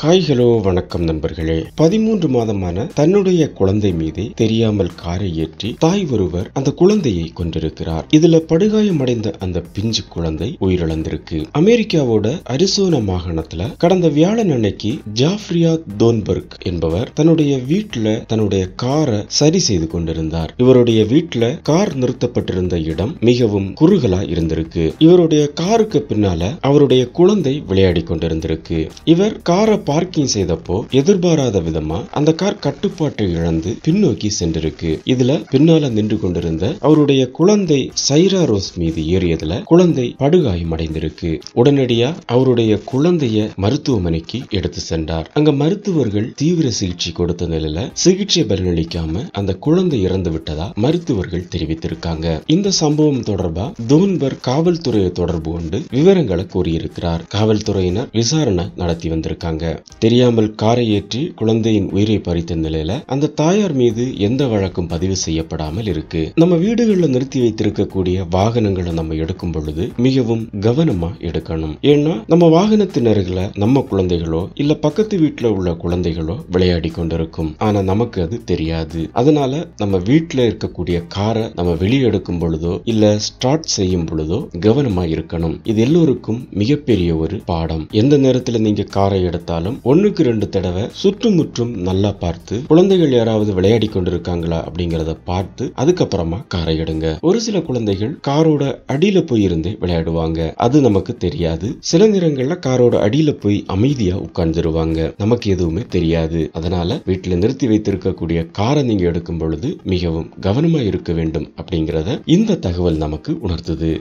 hi hello வணக்கம் நண்பர்களே பதிமூன்று மாதமான தன்னுடைய குழந்தை மீது தெரியாமல் காரை ஏற்றி தாய் ஒருவர் அந்த குழந்தையை கொண்டிருக்கிறார் இதுல படுகாயம் அடைந்த அந்த பிஞ்சு குழந்தை உயிரிழந்திருக்கு அமெரிக்காவோட அரிசோனா மாகாணத்துல கடந்த வியாழன் அன்னைக்கு ஜாஃப்ரியா தோன்பர்க் என்பவர் தன்னுடைய வீட்டுல தன்னுடைய காரை சரி செய்து கொண்டிருந்தார் இவருடைய வீட்டுல கார் நிறுத்தப்பட்டிருந்த இடம் மிகவும் குறுகலா இருந்திருக்கு இவருடைய காருக்கு பின்னால அவருடைய குழந்தை விளையாடி கொண்டிருந்திருக்கு இவர் காரை பார்க்கிங் செய்தப்போ எதிர்பாராத விதமா அந்த கார் கட்டுப்பாட்டை இழந்து பின்னோக்கி சென்றிருக்கு இதுல பின்னால நின்று கொண்டிருந்த அவருடைய குழந்தை சைரா ரோஸ் மீது ஏறியதுல குழந்தை படுகாயமடைந்திருக்கு உடனடியா அவருடைய குழந்தைய மருத்துவமனைக்கு எடுத்து சென்றார் அங்க மருத்துவர்கள் தீவிர சிகிச்சை கொடுத்த நிலையில சிகிச்சை பலனளிக்காம அந்த குழந்தை இறந்து விட்டதா மருத்துவர்கள் தெரிவித்திருக்காங்க இந்த சம்பவம் தொடர்பா தோன்பர் காவல்துறையை தொடர்பு கொண்டு விவரங்களை கூறியிருக்கிறார் காவல்துறையினர் விசாரணை நடத்தி வந்திருக்காங்க தெரியாமல் காரை ஏற்றி குழந்தையின் உயிரை பறித்த நிலையில அந்த தாயார் மீது எந்த வழக்கும் பதிவு செய்யப்படாமல் இருக்கு நம்ம வீடுகளில் நிறுத்தி வைத்திருக்கக்கூடிய வாகனங்களை நம்ம எடுக்கும் பொழுது மிகவும் கவனமா எடுக்கணும் ஏன்னா நம்ம வாகனத்தினர்கள நம்ம குழந்தைகளோ இல்ல பக்கத்து வீட்டுல உள்ள குழந்தைகளோ விளையாடி கொண்டிருக்கும் ஆனா நமக்கு அது தெரியாது அதனால நம்ம வீட்டுல இருக்கக்கூடிய காரை நம்ம வெளியெடுக்கும் பொழுதோ இல்ல ஸ்டார்ட் செய்யும் பொழுதோ கவனமா இருக்கணும் இது எல்லோருக்கும் மிகப்பெரிய ஒரு பாடம் எந்த நேரத்துல நீங்க காரை எடுத்தாலும் காரணம் ஒன்றுக்கு ரெண்டு தடவை சுற்றுமுற்றும் நல்லா பார்த்து குழந்தைகள் யாராவது விளையாடி கொண்டிருக்காங்களா அப்படிங்கறத பார்த்து அதுக்கப்புறமா காரை எடுங்க ஒரு சில குழந்தைகள் காரோட அடியில போய் இருந்தே விளையாடுவாங்க அது நமக்கு தெரியாது சில நேரங்கள்ல காரோட அடியில போய் அமைதியா உட்கார்ந்துருவாங்க நமக்கு எதுவுமே தெரியாது அதனால வீட்டுல நிறுத்தி வைத்திருக்கக்கூடிய காரை நீங்க எடுக்கும் பொழுது மிகவும் கவனமா இருக்க வேண்டும் அப்படிங்கறத இந்த தகவல் நமக்கு உணர்த்துது